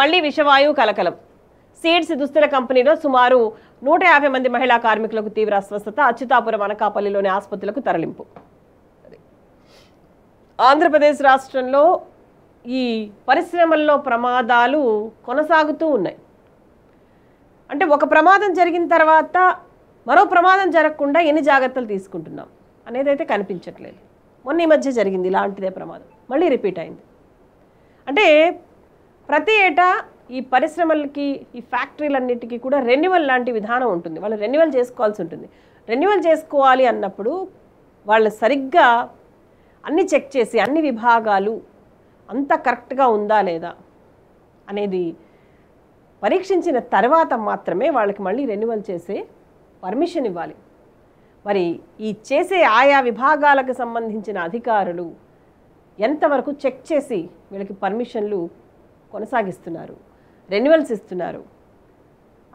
మళ్లీ విషవాయువు కలకలం సీడ్స్ దుస్తుల కంపెనీలో సుమారు నూట యాభై మంది మహిళా కార్మికులకు తీవ్ర అస్వస్థత అచ్యుతాపురం అనకాపల్లిలోని ఆసుపత్రులకు తరలింపు ఆంధ్రప్రదేశ్ రాష్ట్రంలో ఈ పరిశ్రమల్లో ప్రమాదాలు కొనసాగుతూ ఉన్నాయి అంటే ఒక ప్రమాదం జరిగిన తర్వాత మరో ప్రమాదం జరగకుండా ఎన్ని జాగ్రత్తలు తీసుకుంటున్నాం అనేది అయితే కనిపించట్లేదు మొన్న ఈ మధ్య జరిగింది ఇలాంటిదే ప్రమాదం మళ్ళీ రిపీట్ అయింది అంటే ప్రతి ఏటా ఈ పరిశ్రమలకి ఈ ఫ్యాక్టరీలన్నిటికీ కూడా రెన్యువల్ లాంటి విధానం ఉంటుంది వాళ్ళు రెన్యువల్ చేసుకోవాల్సి ఉంటుంది రెన్యువల్ చేసుకోవాలి అన్నప్పుడు వాళ్ళు సరిగ్గా అన్ని చెక్ చేసి అన్ని విభాగాలు అంత కరెక్ట్గా ఉందా లేదా అనేది పరీక్షించిన తర్వాత మాత్రమే వాళ్ళకి మళ్ళీ రెన్యువల్ చేసే పర్మిషన్ ఇవ్వాలి మరి ఈ చేసే ఆయా విభాగాలకు సంబంధించిన అధికారులు ఎంతవరకు చెక్ చేసి వీళ్ళకి పర్మిషన్లు కొనసాగిస్తున్నారు రెన్యువల్స్ ఇస్తున్నారు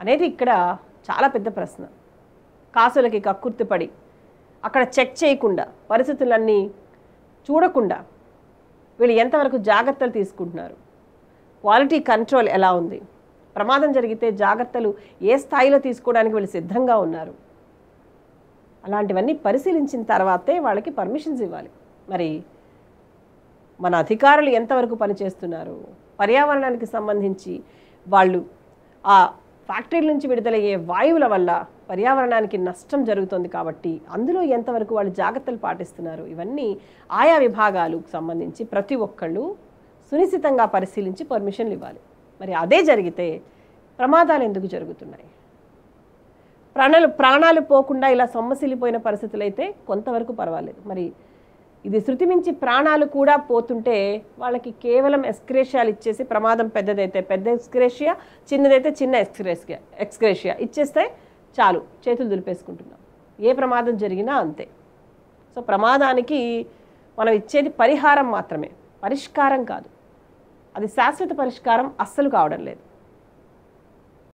అనేది ఇక్కడ చాలా పెద్ద ప్రశ్న కాసులకి కక్కుర్తిపడి అక్కడ చెక్ చేయకుండా పరిస్థితులన్నీ చూడకుండా వీళ్ళు ఎంతవరకు జాగ్రత్తలు తీసుకుంటున్నారు క్వాలిటీ కంట్రోల్ ఎలా ఉంది ప్రమాదం జరిగితే జాగ్రత్తలు ఏ స్థాయిలో తీసుకోవడానికి వీళ్ళు సిద్ధంగా ఉన్నారు అలాంటివన్నీ పరిశీలించిన తర్వాతే వాళ్ళకి పర్మిషన్స్ ఇవ్వాలి మరి మన అధికారులు ఎంతవరకు పనిచేస్తున్నారు పర్యావరణానికి సంబంధించి వాళ్ళు ఆ ఫ్యాక్టరీల నుంచి విడుదలయ్యే వాయువుల వల్ల పర్యావరణానికి నష్టం జరుగుతుంది కాబట్టి అందులో ఎంతవరకు వాళ్ళు జాగ్రత్తలు పాటిస్తున్నారు ఇవన్నీ ఆయా విభాగాలకు సంబంధించి ప్రతి ఒక్కళ్ళు సునిశ్చితంగా పరిశీలించి పర్మిషన్లు ఇవ్వాలి మరి అదే జరిగితే ప్రమాదాలు ఎందుకు జరుగుతున్నాయి ప్రాణాలు ప్రాణాలు పోకుండా ఇలా సొమ్మసిల్లిపోయిన పరిస్థితులు అయితే కొంతవరకు పర్వాలేదు మరి ఇది శృతి మించి ప్రాణాలు కూడా పోతుంటే వాళ్ళకి కేవలం ఎక్స్క్రేషియాలు ఇచ్చేసి ప్రమాదం పెద్దదైతే పెద్ద ఎక్స్క్రేషియా చిన్నదైతే చిన్న ఎక్స్క్రేషియా ఎక్స్క్రేషియా ఇచ్చేస్తే చాలు చేతులు దులిపేసుకుంటున్నాం ఏ ప్రమాదం జరిగినా అంతే సో ప్రమాదానికి మనం ఇచ్చేది పరిహారం మాత్రమే పరిష్కారం కాదు అది శాశ్వత పరిష్కారం అస్సలు కావడం లేదు